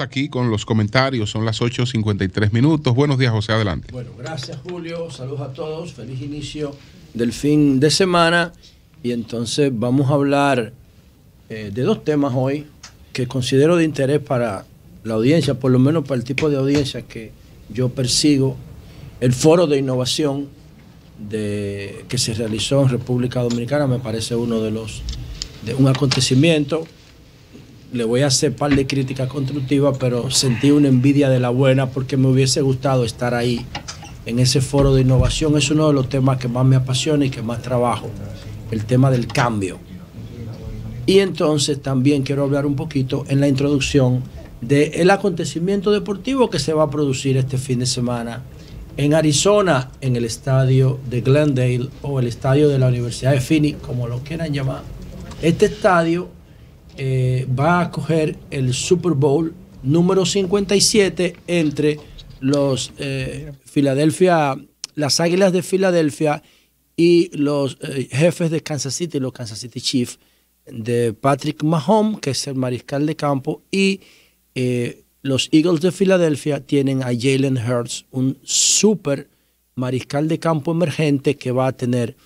aquí con los comentarios, son las 8.53 minutos. Buenos días, José, adelante. Bueno, gracias, Julio. Saludos a todos. Feliz inicio del fin de semana. Y entonces vamos a hablar eh, de dos temas hoy que considero de interés para la audiencia, por lo menos para el tipo de audiencia que yo persigo. El foro de innovación de, que se realizó en República Dominicana me parece uno de los de un acontecimiento le voy a hacer par de críticas constructivas, pero sentí una envidia de la buena porque me hubiese gustado estar ahí en ese foro de innovación. Es uno de los temas que más me apasiona y que más trabajo, el tema del cambio. Y entonces también quiero hablar un poquito en la introducción del acontecimiento deportivo que se va a producir este fin de semana en Arizona, en el estadio de Glendale o el estadio de la Universidad de Phoenix, como lo quieran llamar. Este estadio eh, va a coger el Super Bowl número 57 entre los Philadelphia, eh, las Águilas de Filadelfia y los eh, jefes de Kansas City, los Kansas City Chiefs, de Patrick Mahomes, que es el mariscal de campo, y los Eagles de Filadelfia tienen a Jalen Hurts, un super mariscal de campo emergente que va a tener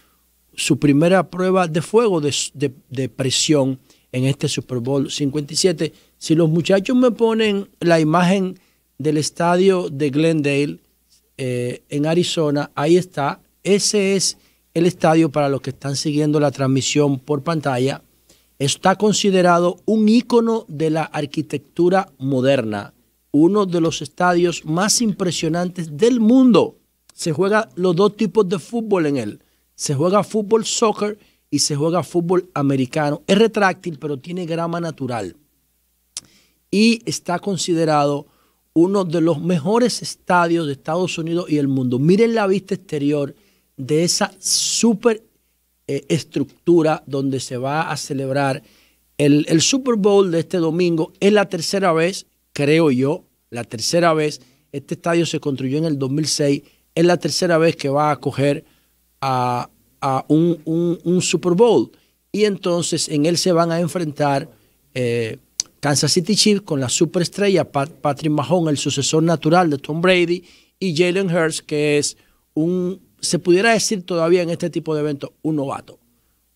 su primera prueba de fuego de presión en este Super Bowl 57. Si los muchachos me ponen la imagen del estadio de Glendale eh, en Arizona, ahí está. Ese es el estadio para los que están siguiendo la transmisión por pantalla. Está considerado un ícono de la arquitectura moderna, uno de los estadios más impresionantes del mundo. Se juega los dos tipos de fútbol en él. Se juega fútbol soccer y se juega fútbol americano. Es retráctil, pero tiene grama natural. Y está considerado uno de los mejores estadios de Estados Unidos y el mundo. Miren la vista exterior de esa super eh, estructura donde se va a celebrar el, el Super Bowl de este domingo. Es la tercera vez, creo yo, la tercera vez. Este estadio se construyó en el 2006. Es la tercera vez que va a acoger a a un, un, Super Bowl. Y entonces en él se van a enfrentar eh, Kansas City Chiefs con la superestrella Patrick Mahon, el sucesor natural de Tom Brady, y Jalen Hurts, que es un, se pudiera decir todavía en este tipo de eventos, un novato.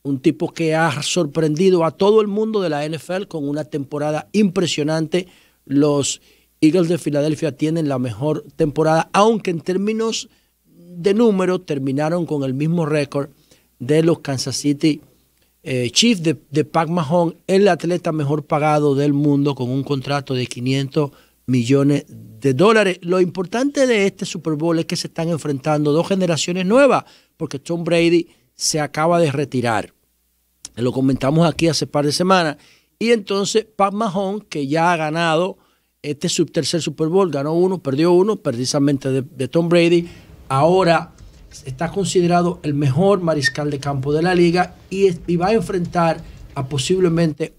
Un tipo que ha sorprendido a todo el mundo de la NFL con una temporada impresionante. Los Eagles de Filadelfia tienen la mejor temporada, aunque en términos de número terminaron con el mismo récord de los Kansas City eh, Chiefs de, Pac Mahon, el atleta mejor pagado del mundo con un contrato de 500 millones de dólares. Lo importante de este Super Bowl es que se están enfrentando dos generaciones nuevas, porque Tom Brady se acaba de retirar. Lo comentamos aquí hace par de semanas. Y entonces Pac Mahon, que ya ha ganado este tercer Super Bowl, ganó uno, perdió uno, precisamente de Tom Brady, ahora está considerado el mejor mariscal de campo de la liga y, va a enfrentar a posiblemente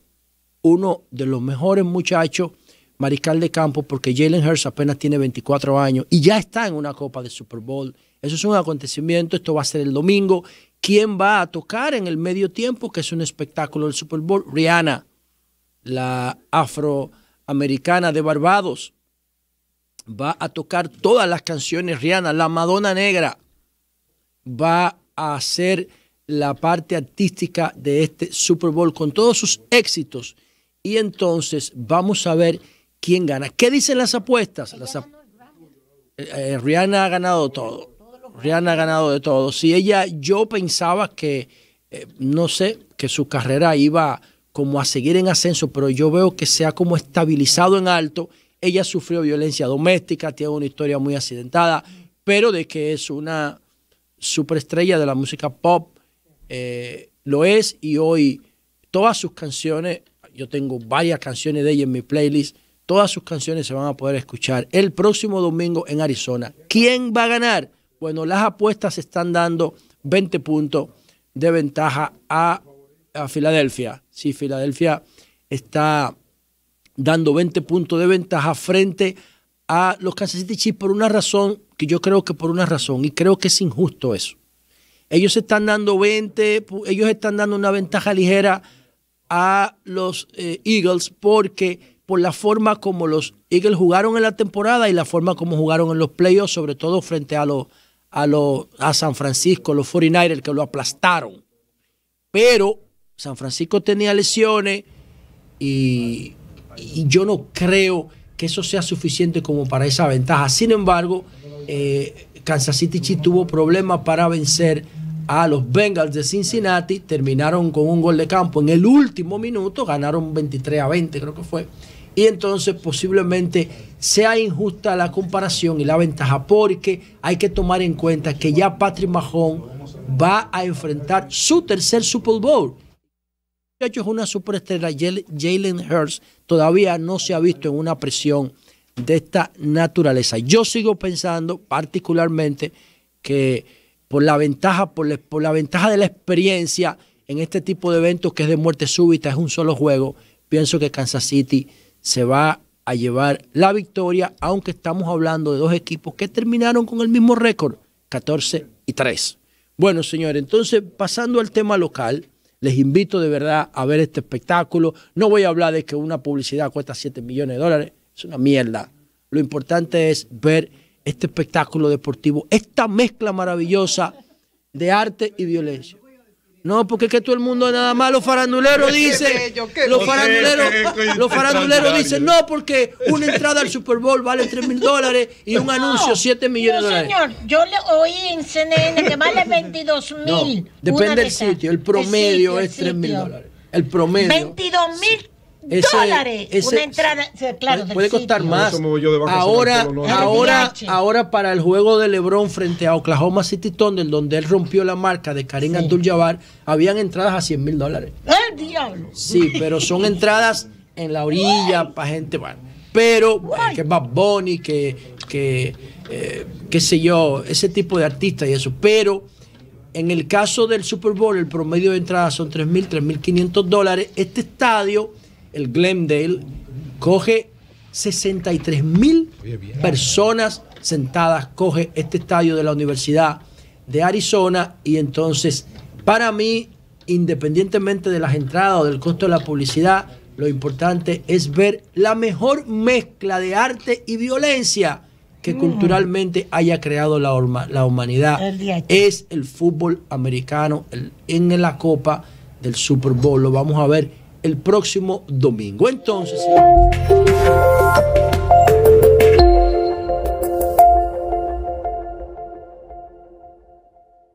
uno de los mejores muchachos mariscal de campo porque Jalen Hurts apenas tiene 24 años y ya está en una copa de Super Bowl. Eso es un acontecimiento, esto va a ser el domingo. ¿Quién va a tocar en el medio tiempo, que es un espectáculo del Super Bowl? Rihanna, la afroamericana de Barbados, va a tocar todas las canciones Rihanna, la Madonna Negra, va a ser la parte artística de este Super Bowl con todos sus éxitos. Y entonces vamos a ver quién gana. ¿Qué dicen las apuestas? Eh, eh, Rihanna ha ganado todo. Rihanna ha ganado de todo. Si ella, yo pensaba que, eh, no sé, que su carrera iba como a seguir en ascenso, pero yo veo que se ha como estabilizado en alto. Ella sufrió violencia doméstica, tiene una historia muy accidentada, pero de que es una superestrella de la música pop, eh, lo es y hoy todas sus canciones, yo tengo varias canciones de ella en mi playlist, todas sus canciones se van a poder escuchar el próximo domingo en Arizona. ¿Quién va a ganar? Bueno, las apuestas están dando 20 puntos de ventaja a, a Filadelfia. Sí, Filadelfia está dando 20 puntos de ventaja frente a a los Kansas City por una razón, que yo creo que por una razón, y creo que es injusto eso. Ellos están dando 20, ellos están dando una ventaja ligera a los eh, Eagles porque por la forma como los Eagles jugaron en la temporada y la forma como jugaron en los playoffs, sobre todo frente a los a los a San Francisco, los 49ers que lo aplastaron. Pero San Francisco tenía lesiones y yo no creo que eso sea suficiente como para esa ventaja. Sin embargo, eh, Kansas City tuvo problemas para vencer a los Bengals de Cincinnati, terminaron con un gol de campo en el último minuto, ganaron 23 a 20 creo que fue, y entonces posiblemente sea injusta la comparación y la ventaja, porque hay que tomar en cuenta que ya Patrick Mahón va a enfrentar su tercer Super Bowl hecho es una superestrella. Jalen Hurst todavía no se ha visto en una presión de esta naturaleza. Yo sigo pensando particularmente que por la ventaja, por por la ventaja de la experiencia en este tipo de eventos que es de muerte súbita, es un solo juego, pienso que Kansas City se va a llevar la victoria, aunque estamos hablando de dos equipos que terminaron con el mismo récord, 14 y 3. Bueno, señores, entonces pasando al tema local, les invito de verdad a ver este espectáculo. No voy a hablar de que una publicidad cuesta 7 millones de dólares. Es una mierda. Lo importante es ver este espectáculo deportivo, esta mezcla maravillosa de arte y violencia. No, porque que todo el mundo nada más los faranduleros dicen, los faranduleros, los faranduleros dicen, no, porque una entrada al Super Bowl vale 3 mil dólares y un anuncio 7 millones de dólares. señor, yo le oí en CNN que vale 22 mil. No, depende del sitio, el promedio es 3 mil dólares. El promedio. 22 mil ese, dólares. una entrada, puede, costar más. Ahora, ahora, ahora para el juego de LeBron frente a Oklahoma City Thunder, donde él rompió la marca de Karim Abdul-Jabbar, habían entradas a 100 mil dólares. ¡El diablo! Sí, pero son entradas en la orilla para gente. Bueno, pero eh, que Bad Bunny, que, que eh, qué sé yo, ese tipo de artistas y eso. Pero en el caso del Super Bowl, el promedio de entradas son 3.000, 3.500 dólares. Este estadio el Glendale, coge 63 mil personas sentadas, coge este estadio de la Universidad de Arizona y entonces para mí, independientemente de las entradas o del costo de la publicidad, lo importante es ver la mejor mezcla de arte y violencia que mm. culturalmente haya creado la, humanidad. es el fútbol americano en la Copa del Super Bowl. Lo vamos a ver el próximo domingo. Entonces...